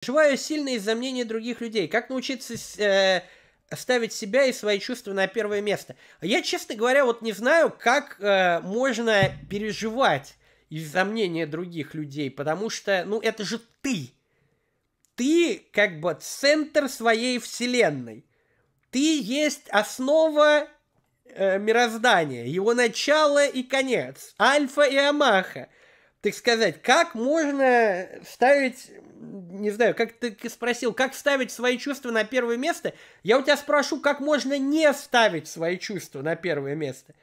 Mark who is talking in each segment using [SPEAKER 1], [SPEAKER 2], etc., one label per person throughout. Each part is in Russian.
[SPEAKER 1] Переживаю сильно из-за мнения других людей. Как научиться э, ставить себя и свои чувства на первое место? Я, честно говоря, вот не знаю, как э, можно переживать из-за мнения других людей, потому что, ну, это же ты. Ты как бы центр своей вселенной. Ты есть основа э, мироздания, его начало и конец, альфа и амаха. Так сказать, как можно ставить не знаю, как ты спросил, как ставить свои чувства на первое место, я у тебя спрошу, как можно не ставить свои чувства на первое место.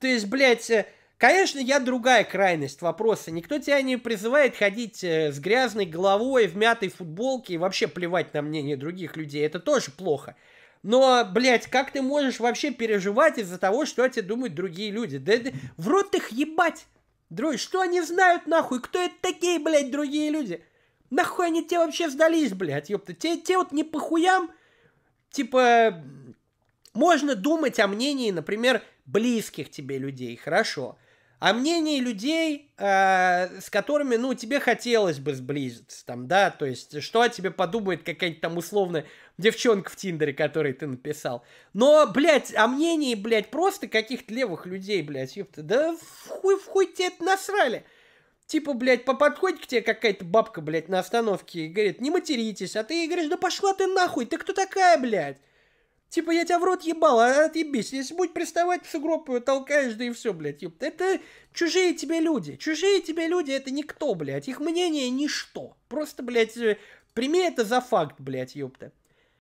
[SPEAKER 1] То есть, блядь, э, конечно, я другая крайность вопроса. Никто тебя не призывает ходить э, с грязной головой, в мятой футболке и вообще плевать на мнение других людей. Это тоже плохо. Но, блядь, как ты можешь вообще переживать из-за того, что о тебе думают другие люди? Да, да в рот их ебать! Друг, что они знают нахуй? Кто это такие, блядь, другие люди? Нахуй они те вообще сдались, блядь, ёпта. Те, те вот не по хуям, типа, можно думать о мнении, например, близких тебе людей, хорошо. О мнении людей, э, с которыми, ну, тебе хотелось бы сблизиться, там, да, то есть, что о тебе подумает какая-нибудь там условная девчонка в Тиндере, которой ты написал. Но, блядь, о мнении, блядь, просто каких-то левых людей, блядь, ёпта, да в хуй, в хуй тебе это насрали. Типа, блядь, подходит к тебе какая-то бабка, блядь, на остановке и говорит, не материтесь. А ты ей говоришь, да пошла ты нахуй, ты кто такая, блядь? Типа, я тебя в рот ебал, а отъебись. Если будешь приставать в сугроб, толкаешь, да и все, блядь. Еб... Это чужие тебе люди. Чужие тебе люди — это никто, блядь. Их мнение — ничто. Просто, блядь, э, прими это за факт, блядь, ёпта.